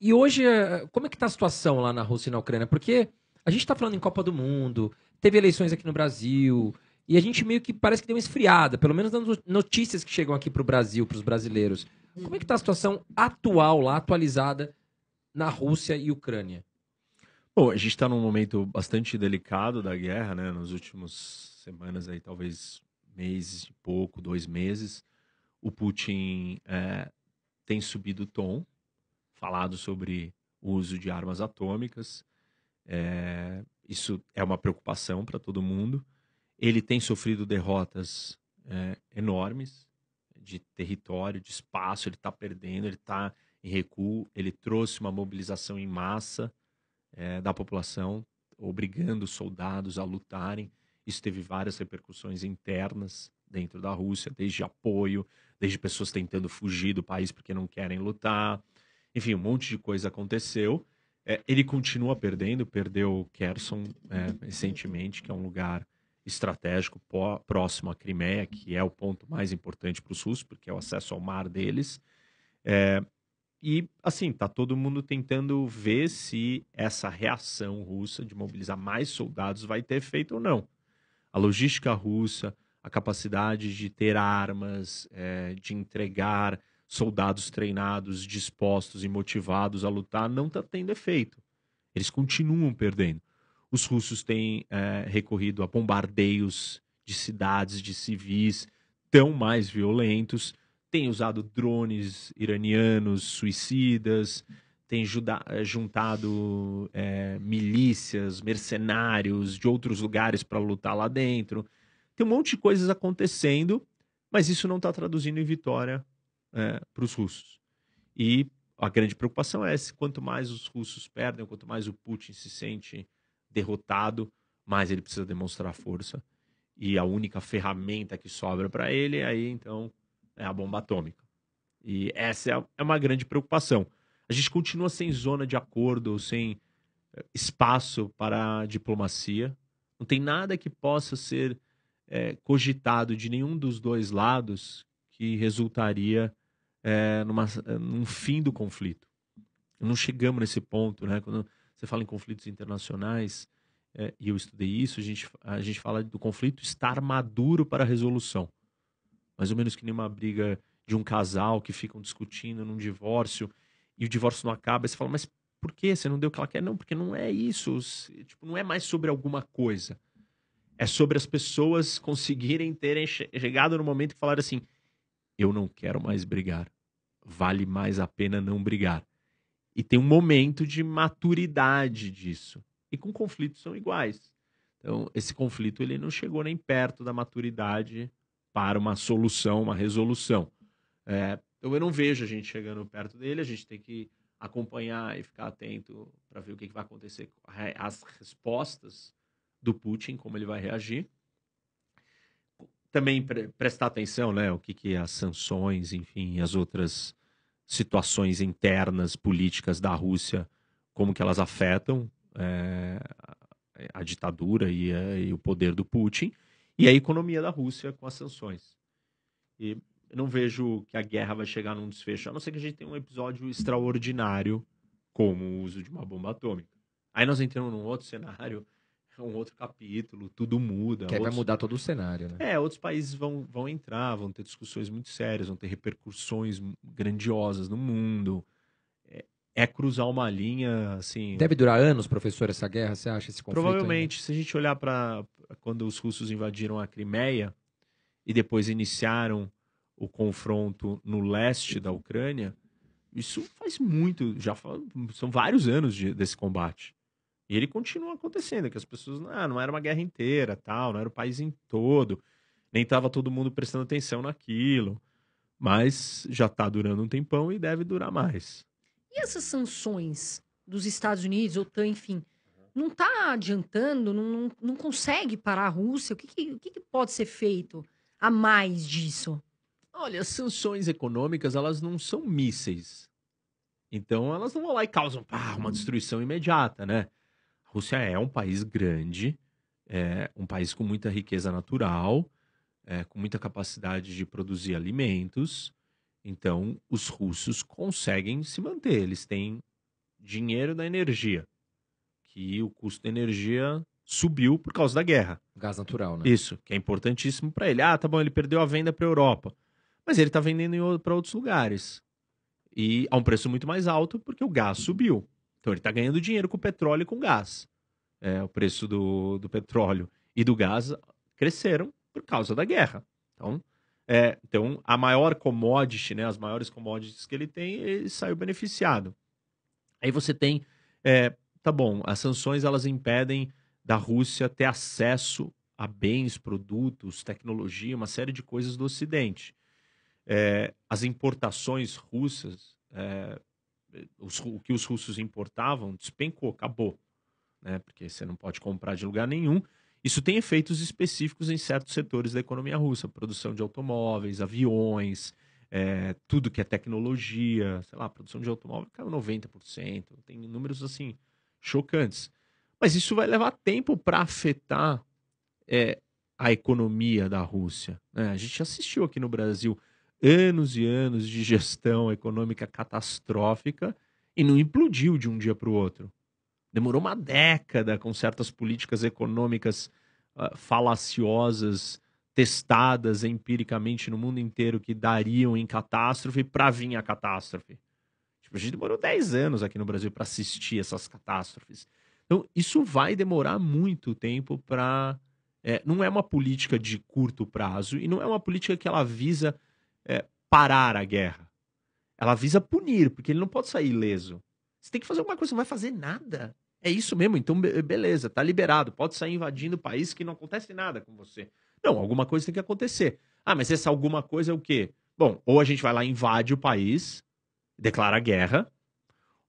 E hoje, eh, como é que está a situação lá na Rússia e na Ucrânia? Porque a gente está falando em Copa do Mundo, teve eleições aqui no Brasil, e a gente meio que parece que deu uma esfriada, pelo menos nas notícias que chegam aqui para o Brasil, para os brasileiros. Como é que está a situação atual lá, atualizada, na Rússia e Ucrânia? Bom, a gente está num momento bastante delicado da guerra, né? Nos últimos semanas aí, talvez meses e pouco, dois meses, o Putin é, tem subido o tom, falado sobre o uso de armas atômicas. É, isso é uma preocupação para todo mundo. Ele tem sofrido derrotas é, enormes de território, de espaço. Ele está perdendo, ele está em recuo. Ele trouxe uma mobilização em massa é, da população, obrigando soldados a lutarem. Isso teve várias repercussões internas dentro da Rússia, desde apoio, desde pessoas tentando fugir do país porque não querem lutar. Enfim, um monte de coisa aconteceu. É, ele continua perdendo, perdeu Kherson é, recentemente, que é um lugar estratégico próximo à Crimeia, que é o ponto mais importante para os russos, porque é o acesso ao mar deles. É, e, assim, está todo mundo tentando ver se essa reação russa de mobilizar mais soldados vai ter efeito ou não. A logística russa, a capacidade de ter armas, é, de entregar soldados treinados, dispostos e motivados a lutar, não está tendo efeito. Eles continuam perdendo. Os russos têm é, recorrido a bombardeios de cidades, de civis, tão mais violentos, têm usado drones iranianos suicidas, têm é, juntado é, milícias, mercenários de outros lugares para lutar lá dentro. Tem um monte de coisas acontecendo, mas isso não está traduzindo em vitória é, para os russos. E a grande preocupação é se quanto mais os russos perdem, quanto mais o Putin se sente derrotado, mais ele precisa demonstrar força. E a única ferramenta que sobra para ele aí então é a bomba atômica. E essa é, é uma grande preocupação. A gente continua sem zona de acordo, sem eh, espaço para a diplomacia. Não tem nada que possa ser é, cogitado de nenhum dos dois lados que resultaria é, numa, num fim do conflito. Não chegamos nesse ponto, né? Quando você fala em conflitos internacionais, é, e eu estudei isso, a gente, a gente fala do conflito estar maduro para a resolução. Mais ou menos que nem uma briga de um casal que ficam discutindo num divórcio e o divórcio não acaba. E você fala, mas por que você não deu o que ela quer? Não, porque não é isso. Tipo, não é mais sobre alguma coisa. É sobre as pessoas conseguirem terem chegado no momento que falaram assim: eu não quero mais brigar. Vale mais a pena não brigar. E tem um momento de maturidade disso. E com conflitos são iguais. Então, esse conflito ele não chegou nem perto da maturidade para uma solução, uma resolução. É, então, eu não vejo a gente chegando perto dele, a gente tem que acompanhar e ficar atento para ver o que, que vai acontecer, as respostas do Putin, como ele vai reagir também pre prestar atenção, né? O que, que é as sanções, enfim, as outras situações internas políticas da Rússia, como que elas afetam é, a ditadura e, a, e, o poder do Putin e a economia da Rússia com as sanções. E eu não vejo que a guerra vai chegar num desfecho, a não ser que a gente tenha um episódio extraordinário como o uso de uma bomba atômica. Aí nós entramos num outro cenário é um outro capítulo, tudo muda. Que outros... vai mudar todo o cenário, né? É, outros países vão, vão entrar, vão ter discussões muito sérias, vão ter repercussões grandiosas no mundo. É, é cruzar uma linha, assim... Deve durar anos, professor, essa guerra, você acha, esse conflito? Provavelmente, ainda? se a gente olhar para quando os russos invadiram a Crimeia e depois iniciaram o confronto no leste da Ucrânia, isso faz muito, já faz, são vários anos de, desse combate. E ele continua acontecendo, que as pessoas, ah, não era uma guerra inteira, tal, não era o país em todo, nem estava todo mundo prestando atenção naquilo. Mas já está durando um tempão e deve durar mais. E essas sanções dos Estados Unidos, OTAN, enfim, não está adiantando, não, não, não, consegue parar a Rússia? O que, que, o que, que pode ser feito a mais disso? Olha, as sanções econômicas, elas não são mísseis. Então, elas não vão lá e causam pá, uma destruição imediata, né? A Rússia é um país grande, é um país com muita riqueza natural, é, com muita capacidade de produzir alimentos. Então, os russos conseguem se manter. Eles têm dinheiro da energia, que o custo da energia subiu por causa da guerra. Gás natural, né? Isso, que é importantíssimo para ele. Ah, tá bom, ele perdeu a venda para a Europa, mas ele está vendendo para outros lugares e a um preço muito mais alto porque o gás subiu. Então ele está ganhando dinheiro com petróleo e com gás. É, o preço do, do petróleo e do gás cresceram por causa da guerra. Então, é, então a maior commodity, né, as maiores commodities que ele tem, ele saiu beneficiado. Aí você tem, é, tá bom, as sanções elas impedem da Rússia ter acesso a bens, produtos, tecnologia, uma série de coisas do Ocidente. É, as importações russas é, os, o que os russos importavam despencou, acabou. Né? Porque você não pode comprar de lugar nenhum. Isso tem efeitos específicos em certos setores da economia russa, produção de automóveis, aviões, é, tudo que é tecnologia, sei lá, produção de automóvel caiu 90%, tem números assim chocantes. Mas isso vai levar tempo para afetar é, a economia da Rússia. Né? A gente assistiu aqui no Brasil anos e anos de gestão econômica catastrófica e não implodiu de um dia para o outro. Demorou uma década com certas políticas econômicas uh, falaciosas testadas empiricamente no mundo inteiro que dariam em catástrofe para vir a catástrofe. Tipo, a gente demorou 10 anos aqui no Brasil para assistir essas catástrofes. Então, isso vai demorar muito tempo para. É, eh, não é uma política de curto prazo e não é uma política que ela visa é, parar a guerra. Ela visa punir, porque ele não pode sair ileso. Você tem que fazer alguma coisa, você não vai fazer nada. É isso mesmo, então beleza, tá liberado. Pode sair invadindo o país que não acontece nada com você. Não, alguma coisa tem que acontecer. Ah, mas essa alguma coisa é o quê? Bom, ou a gente vai lá invade o país, declara guerra,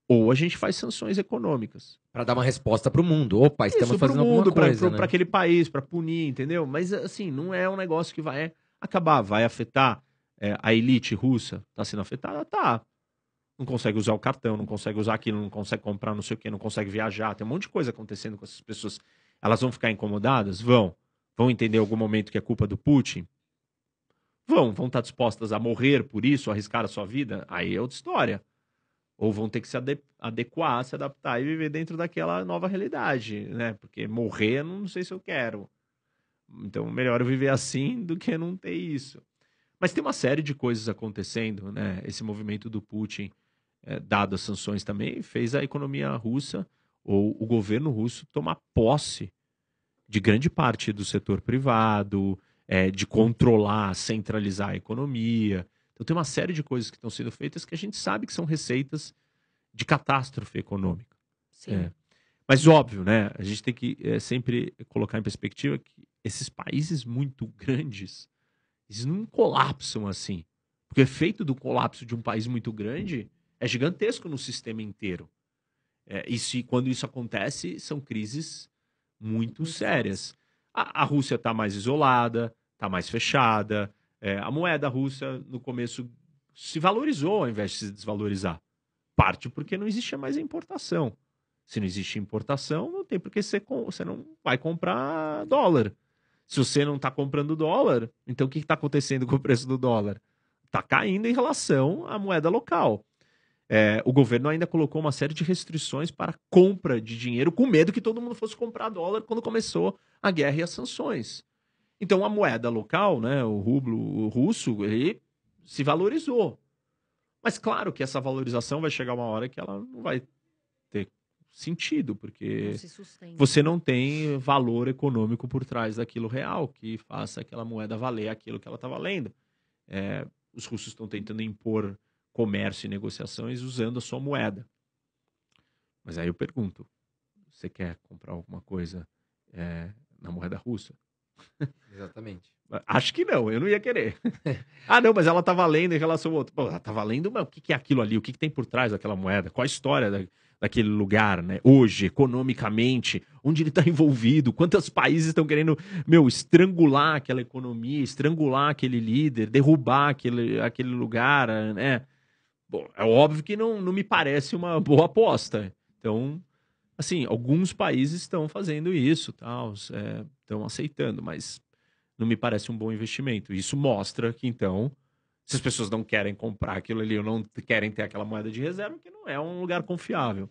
ou a gente faz sanções econômicas. Para dar uma resposta pro mundo. Opa, estamos Isso, fazendo mundo, alguma pra, coisa. Para né? aquele país, para punir, entendeu? Mas assim, não é um negócio que vai acabar, vai afetar é, a elite russa está sendo afetada? Tá. Não consegue usar o cartão, não consegue usar aquilo, não consegue comprar não sei o que, não consegue viajar. Tem um monte de coisa acontecendo com essas pessoas. Elas vão ficar incomodadas? Vão. Vão entender em algum momento que é culpa do Putin? Vão. Vão estar tá dispostas a morrer por isso, arriscar a sua vida? Aí é outra história. Ou vão ter que se adequar, se adaptar e viver dentro daquela nova realidade, né? Porque morrer, não sei se eu quero. Então, melhor eu viver assim do que não ter isso. Mas tem uma série de coisas acontecendo, né? Esse movimento do Putin, é, dado as sanções também, fez a economia russa ou o governo russo tomar posse de grande parte do setor privado, é, de controlar, centralizar a economia. Então tem uma série de coisas que estão sendo feitas que a gente sabe que são receitas de catástrofe econômica. Sim. É. Mas óbvio, né? A gente tem que é, sempre colocar em perspectiva que esses países muito grandes eles não colapsam assim. Porque o efeito do colapso de um país muito grande é gigantesco no sistema inteiro. É, e se, quando isso acontece, são crises muito sérias. A, a Rússia está mais isolada, está mais fechada. É, a moeda russa, no começo, se valorizou ao invés de se desvalorizar. Parte porque não existia mais importação. Se não existe importação, não tem porque você, você não vai comprar dólar. Se você não está comprando dólar, então o que está acontecendo com o preço do dólar? Está caindo em relação à moeda local. É, o governo ainda colocou uma série de restrições para compra de dinheiro, com medo que todo mundo fosse comprar dólar quando começou a guerra e as sanções. Então a moeda local, né, o rublo o russo, ele se valorizou. Mas claro que essa valorização vai chegar uma hora que ela não vai sentido, porque não você não tem valor econômico por trás daquilo real que faça aquela moeda valer aquilo que ela está valendo. É, os russos estão tentando impor comércio e negociações usando a sua moeda. Mas aí eu pergunto: você quer comprar alguma coisa é, na moeda russa? Exatamente. Acho que não, eu não ia querer. ah, não, mas ela tá valendo em relação ao outro. Pô, ela tá valendo, mas o que, que é aquilo ali? O que, que tem por trás daquela moeda? Qual a história? Da daquele lugar, né? Hoje, economicamente, onde ele está envolvido, quantos países estão querendo, meu, estrangular aquela economia, estrangular aquele líder, derrubar aquele, aquele lugar, né? Bom, é óbvio que não, não me parece uma boa aposta. Então, assim, alguns países estão fazendo isso, tal, é, estão aceitando, mas não me parece um bom investimento. Isso mostra que, então, se as pessoas não querem comprar aquilo ali ou não querem ter aquela moeda de reserva, que não é um lugar confiável.